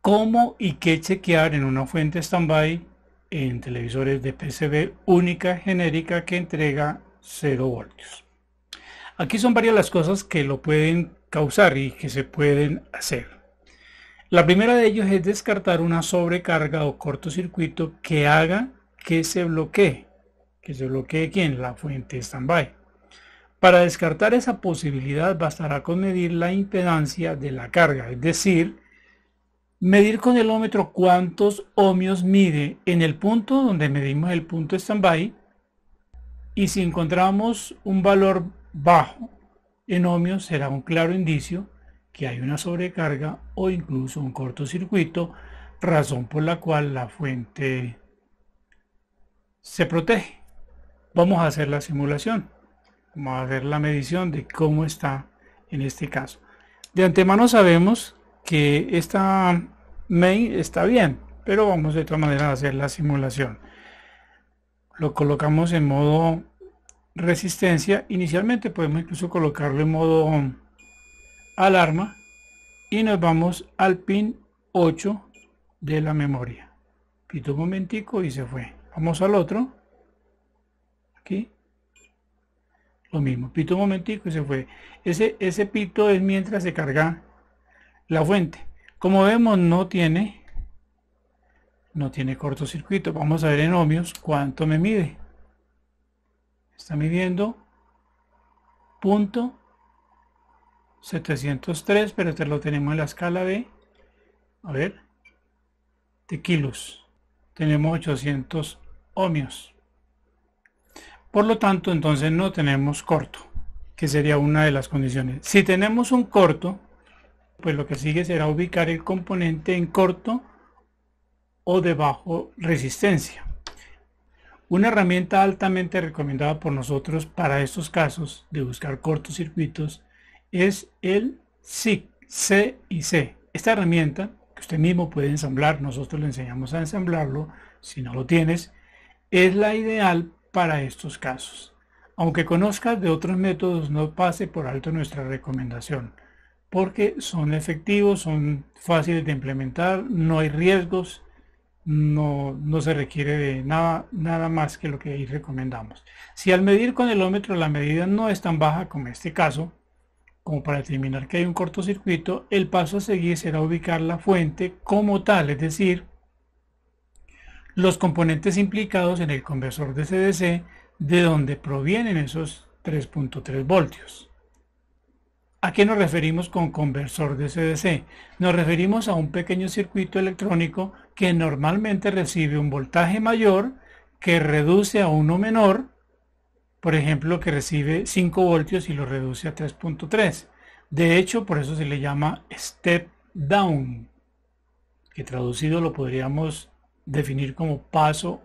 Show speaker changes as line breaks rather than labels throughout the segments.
cómo y qué chequear en una fuente standby en televisores de PCB única genérica que entrega 0 voltios. Aquí son varias las cosas que lo pueden causar y que se pueden hacer. La primera de ellos es descartar una sobrecarga o cortocircuito que haga que se bloquee. Que se bloquee quién? La fuente standby. Para descartar esa posibilidad bastará con medir la impedancia de la carga, es decir, Medir con el ómetro cuántos ohmios mide en el punto donde medimos el punto standby y si encontramos un valor bajo en ohmios será un claro indicio que hay una sobrecarga o incluso un cortocircuito, razón por la cual la fuente se protege. Vamos a hacer la simulación. Vamos a hacer la medición de cómo está en este caso. De antemano sabemos que esta main está bien, pero vamos de otra manera a hacer la simulación. Lo colocamos en modo resistencia. Inicialmente podemos incluso colocarlo en modo alarma y nos vamos al pin 8 de la memoria. Pito un momentico y se fue. Vamos al otro. Aquí. Lo mismo. Pito un momentico y se fue. Ese, ese pito es mientras se carga la fuente. Como vemos, no tiene, no tiene cortocircuito. Vamos a ver en ohmios cuánto me mide. Está midiendo punto 703, pero este lo tenemos en la escala de, a ver, de kilos. Tenemos 800 ohmios. Por lo tanto, entonces no tenemos corto, que sería una de las condiciones. Si tenemos un corto, pues lo que sigue será ubicar el componente en corto o de bajo resistencia. Una herramienta altamente recomendada por nosotros para estos casos de buscar cortocircuitos es el SIC, C y C. Esta herramienta que usted mismo puede ensamblar, nosotros le enseñamos a ensamblarlo, si no lo tienes, es la ideal para estos casos. Aunque conozcas de otros métodos, no pase por alto nuestra recomendación porque son efectivos, son fáciles de implementar, no hay riesgos, no, se requiere de nada, nada más que lo que ahí recomendamos. Si al medir con el ómetro la medida no es tan baja como en este caso, como para determinar que hay un cortocircuito, el paso a seguir será ubicar la fuente como tal, es decir, los componentes implicados en el conversor de CDC de donde provienen esos 3.3 voltios. ¿A qué nos referimos con conversor de CDC? Nos referimos a un pequeño circuito electrónico que normalmente recibe un voltaje mayor que reduce a uno menor, por ejemplo, que recibe 5 voltios y lo reduce a 3.3. De hecho, por eso se le llama step down, que traducido lo podríamos definir como paso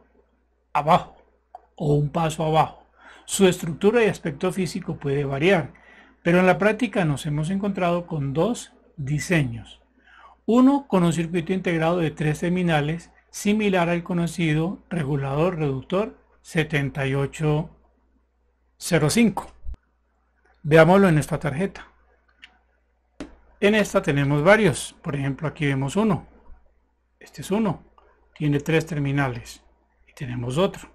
abajo o un paso abajo. Su estructura y aspecto físico puede variar pero en la práctica nos hemos encontrado con dos diseños. Uno con un circuito integrado de tres terminales similar al conocido regulador reductor 7805. Veámoslo en esta tarjeta. En esta tenemos varios. Por ejemplo, aquí vemos uno. Este es uno. Tiene tres terminales. Y tenemos otro.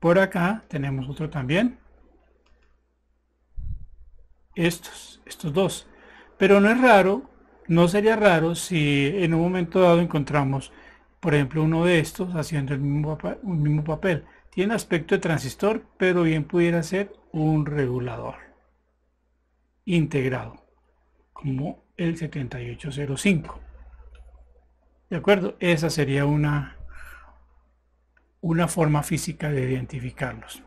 Por acá tenemos otro también estos, estos dos. Pero no es raro, no sería raro si en un momento dado encontramos, por ejemplo, uno de estos haciendo el mismo, mismo papel. Tiene aspecto de transistor, pero bien pudiera ser un regulador integrado, como el 7805. ¿De acuerdo? Esa sería una, una forma física de identificarlos.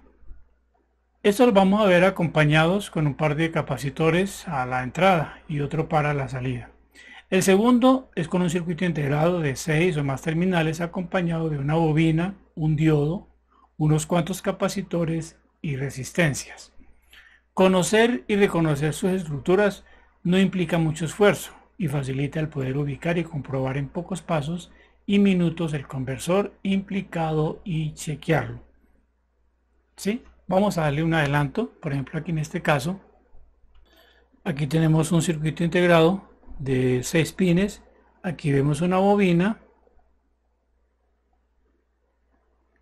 Estos vamos a ver acompañados con un par de capacitores a la entrada y otro para la salida. El segundo es con un circuito integrado de seis o más terminales acompañado de una bobina, un diodo, unos cuantos capacitores y resistencias. Conocer y reconocer sus estructuras no implica mucho esfuerzo y facilita el poder ubicar y comprobar en pocos pasos y minutos el conversor implicado y chequearlo. ¿Sí? Vamos a darle un adelanto, por ejemplo aquí en este caso, aquí tenemos un circuito integrado de seis pines, aquí vemos una bobina,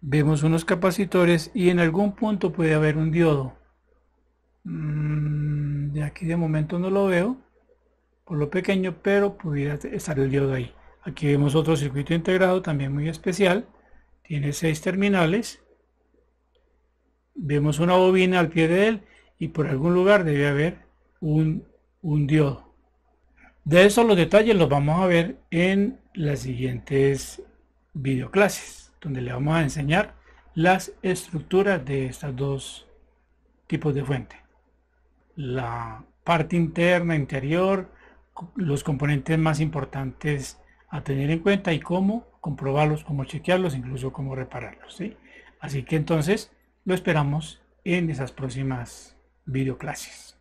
vemos unos capacitores y en algún punto puede haber un diodo. Mm, de aquí de momento no lo veo, por lo pequeño, pero pudiera estar el diodo ahí. Aquí vemos otro circuito integrado, también muy especial, tiene seis terminales, vemos una bobina al pie de él y por algún lugar debe haber un, diodo. De eso los detalles los vamos a ver en las siguientes videoclases, donde le vamos a enseñar las estructuras de estos dos tipos de fuente. La parte interna, interior, los componentes más importantes a tener en cuenta y cómo comprobarlos, cómo chequearlos, incluso cómo repararlos. Así que entonces lo esperamos en esas próximas videoclases.